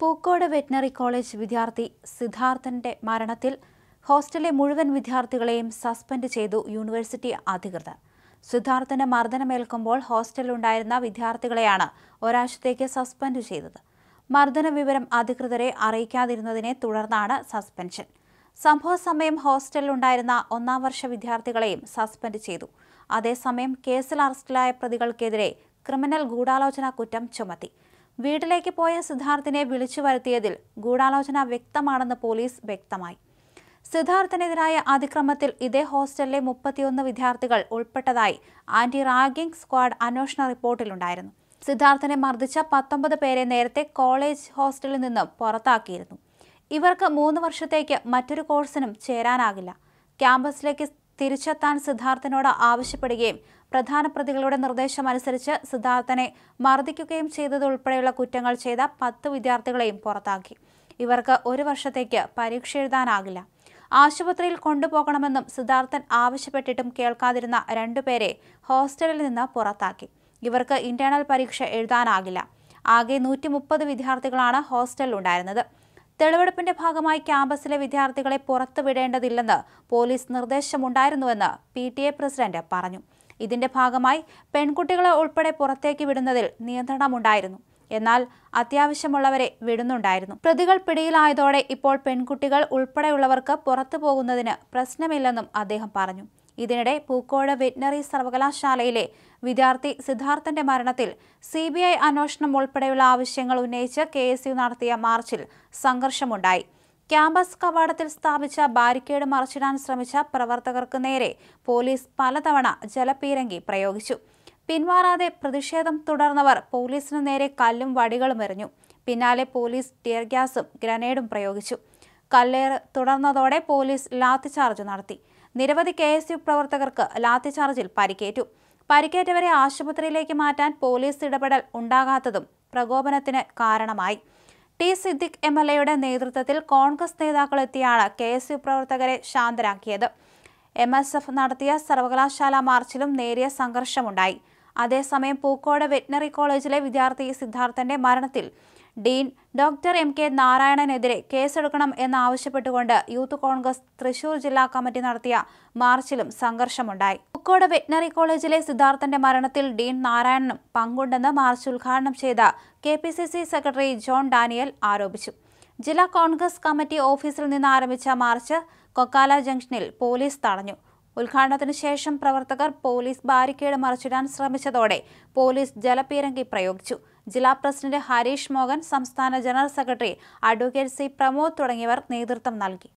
Pookode veterinary college വിദ്യാർത്ഥി സിദ്ധാർത്ഥന്റെ മരണത്തിൽ ഹോസ്റ്റലിലെ മുഴുവൻ വിദ്യാർത്ഥികളെയും സസ്പെൻഡ് ചെയ്തു യൂണിവേഴ്സിറ്റി അധികൃതർ സിദ്ധാർത്ഥന് മർദ്ദനമേൽക്കുമ്പോൾ ഹോസ്റ്റലിലുണ്ടായിരുന്ന വിദ്യാർത്ഥികളെയാണ് ഒരാഴ്ചത്തേക്ക് സസ്പെൻഡ് ചെയ്തത് മർദ്ദന വിവരം അധികൃതരെ അറിയിക്കാതിരുന്നതിനെ തുടർന്നാണ് സസ്പെൻഷൻ സംഭവ സമയം ഹോസ്റ്റലിലുണ്ടായിരുന്ന ഒന്നാം വർഷ വിദ്യാർത്ഥികളെയും സസ്പെൻഡ് ചെയ്തു അതേസമയം കേസിൽ അറസ്റ്റിലായ പ്രതികൾക്കെതിരെ ക്രിമിനൽ ഗൂഢാലോചന കുറ്റം ചുമത്തി വീട്ടിലേക്ക് പോയ സിദ്ധാർത്ഥിനെ വിളിച്ചു വരുത്തിയതിൽ ഗൂഢാലോചന വ്യക്തമാണെന്ന് പോലീസ് വ്യക്തമായി സിദ്ധാർത്ഥിനെതിരായ അതിക്രമത്തിൽ ഇതേ ഹോസ്റ്റലിലെ മുപ്പത്തിയൊന്ന് വിദ്യാർത്ഥികൾ ഉൾപ്പെട്ടതായി ആന്റി റാഗിംഗ് സ്ക്വാഡ് അന്വേഷണ റിപ്പോർട്ടിലുണ്ടായിരുന്നു സിദ്ധാർത്ഥിനെ മർദ്ദിച്ച പത്തൊമ്പത് പേരെ നേരത്തെ കോളേജ് ഹോസ്റ്റലിൽ നിന്നും പുറത്താക്കിയിരുന്നു ഇവർക്ക് മൂന്ന് വർഷത്തേക്ക് മറ്റൊരു കോഴ്സിനും ചേരാനാകില്ല ക്യാമ്പസിലേക്ക് തിരിച്ചെത്താൻ സിദ്ധാർത്ഥനോട് ആവശ്യപ്പെടുകയും പ്രധാന പ്രതികളുടെ നിർദ്ദേശമനുസരിച്ച് സിദ്ധാർത്ഥനെ മർദ്ദിക്കുകയും ചെയ്തതുൾപ്പെടെയുള്ള കുറ്റങ്ങൾ ചെയ്ത പത്ത് വിദ്യാർത്ഥികളെയും പുറത്താക്കി ഇവർക്ക് ഒരു വർഷത്തേക്ക് പരീക്ഷ എഴുതാനാകില്ല ആശുപത്രിയിൽ കൊണ്ടുപോകണമെന്നും സിദ്ധാർത്ഥൻ ആവശ്യപ്പെട്ടിട്ടും കേൾക്കാതിരുന്ന രണ്ടുപേരെ ഹോസ്റ്റലിൽ നിന്ന് പുറത്താക്കി ഇവർക്ക് ഇന്റേണൽ പരീക്ഷ എഴുതാനാകില്ല ആകെ നൂറ്റി വിദ്യാർത്ഥികളാണ് ഹോസ്റ്റലിൽ ഉണ്ടായിരുന്നത് തെളിവെടുപ്പിന്റെ ഭാഗമായി ക്യാമ്പസിലെ വിദ്യാർത്ഥികളെ പുറത്തുവിടേണ്ടതില്ലെന്ന് പോലീസ് നിർദ്ദേശമുണ്ടായിരുന്നുവെന്ന് പി ടി എ പ്രസിഡന്റ് പറഞ്ഞു ഇതിന്റെ ഭാഗമായി പെൺകുട്ടികളെ ഉൾപ്പെടെ പുറത്തേക്ക് വിടുന്നതിൽ നിയന്ത്രണമുണ്ടായിരുന്നു എന്നാൽ അത്യാവശ്യമുള്ളവരെ വിടുന്നുണ്ടായിരുന്നു പ്രതികൾ പിടിയിലായതോടെ ഇപ്പോൾ പെൺകുട്ടികൾ ഉൾപ്പെടെയുള്ളവർക്ക് പുറത്തു പോകുന്നതിന് പ്രശ്നമില്ലെന്നും അദ്ദേഹം പറഞ്ഞു ഇതിനിടെ പൂക്കോട് വെറ്റിനറി സർവകലാശാലയിലെ വിദ്യാർത്ഥി സിദ്ധാർത്ഥന്റെ മരണത്തിൽ സി ബി ഐ അന്വേഷണം ഉൾപ്പെടെയുള്ള ആവശ്യങ്ങൾ ഉന്നയിച്ച് കെ എസ് യു നടത്തിയ മാർച്ചിൽ സംഘർഷമുണ്ടായി ക്യാമ്പസ് കവാടത്തിൽ സ്ഥാപിച്ച ബാരിക്കേഡ് മറിച്ചിടാൻ ശ്രമിച്ച പ്രവർത്തകർക്ക് നേരെ പോലീസ് പലതവണ ജലപീരങ്കി പ്രയോഗിച്ചു പിന്മാറാതെ പ്രതിഷേധം തുടർന്നവർ പോലീസിന് നേരെ കല്ലും വടികളും എറിഞ്ഞു പിന്നാലെ പോലീസ് ടിയർ ഗ്യാസും ഗ്രനേഡും പ്രയോഗിച്ചു കല്ലേറ് തുടർന്നതോടെ പോലീസ് ലാത്തിചാർജ് നടത്തി നിരവധി കെ എസ് യു പ്രവർത്തകർക്ക് ലാത്തിചാർജിൽ പരിക്കേറ്റു പരിക്കേറ്റവരെ ആശുപത്രിയിലേക്ക് മാറ്റാൻ പോലീസ് ഇടപെടൽ ഉണ്ടാകാത്തതും പ്രകോപനത്തിന് കാരണമായി ടി സിദ്ദിഖ് എം എൽ എയുടെ നേതൃത്വത്തിൽ കോൺഗ്രസ് എത്തിയാണ് കെ എസ് യു പ്രവർത്തകരെ ശാന്തരാക്കിയത് എം എസ് എഫ് നടത്തിയ സർവകലാശാല മാർച്ചിലും നേരിയ സംഘർഷമുണ്ടായി അതേസമയം പൂക്കോട് വെറ്റിനറി കോളേജിലെ വിദ്യാർത്ഥി സിദ്ധാർത്ഥന്റെ മരണത്തിൽ ഡീൻ ഡോക്ടർ എം കെ നാരായണനെതിരെ കേസെടുക്കണം എന്നാവശ്യപ്പെട്ടുകൊണ്ട് യൂത്ത് കോൺഗ്രസ് തൃശൂർ ജില്ലാ കമ്മിറ്റി നടത്തിയ മാർച്ചിലും സംഘർഷമുണ്ടായി പൂക്കോട് വെറ്റിനറി കോളേജിലെ സിദ്ധാർത്ഥന്റെ മരണത്തിൽ ഡീൻ നാരായണനും പങ്കുണ്ടെന്ന് മാർച്ച് ഉദ്ഘാടനം ചെയ്ത കെ സെക്രട്ടറി ജോൺ ഡാനിയൽ ആരോപിച്ചു ജില്ലാ കോൺഗ്രസ് കമ്മിറ്റി ഓഫീസിൽ നിന്ന് ആരംഭിച്ച മാർച്ച് കൊക്കാല ജംഗ്ഷനിൽ പോലീസ് തടഞ്ഞു ഉദ്ഘാടനത്തിന് ശേഷം പ്രവർത്തകർ പോലീസ് ബാരിക്കേഡ് മറിച്ചിടാൻ ശ്രമിച്ചതോടെ പോലീസ് ജലപീരങ്കി പ്രയോഗിച്ചു ജില്ലാ പ്രസിഡന്റ് ഹരീഷ് മോഹൻ സംസ്ഥാന general secretary advocate C Pramod തുടങ്ങിയവർ നേതൃത്വം നൽകി